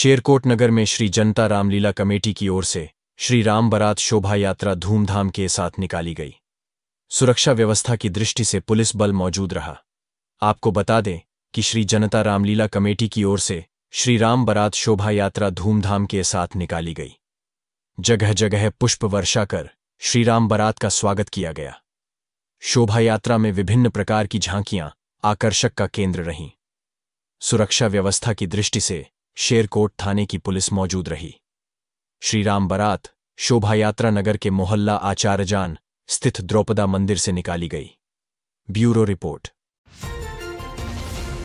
शेरकोट नगर में श्री जनता रामलीला कमेटी की ओर से श्री राम बरात शोभा यात्रा धूमधाम के साथ निकाली गई सुरक्षा व्यवस्था की दृष्टि से पुलिस बल मौजूद रहा आपको बता दें कि श्री जनता रामलीला कमेटी की ओर से श्री राम बरात शोभा यात्रा धूमधाम के साथ निकाली गई जगह जगह पुष्प वर्षा कर श्री राम बरात का स्वागत किया गया शोभा यात्रा में विभिन्न प्रकार की झांकियां आकर्षक का केंद्र रहीं सुरक्षा व्यवस्था की दृष्टि से शेरकोट थाने की पुलिस मौजूद रही श्रीराम बरात शोभा यात्रा नगर के मोहल्ला आचार्यजान स्थित द्रौपदा मंदिर से निकाली गई ब्यूरो रिपोर्ट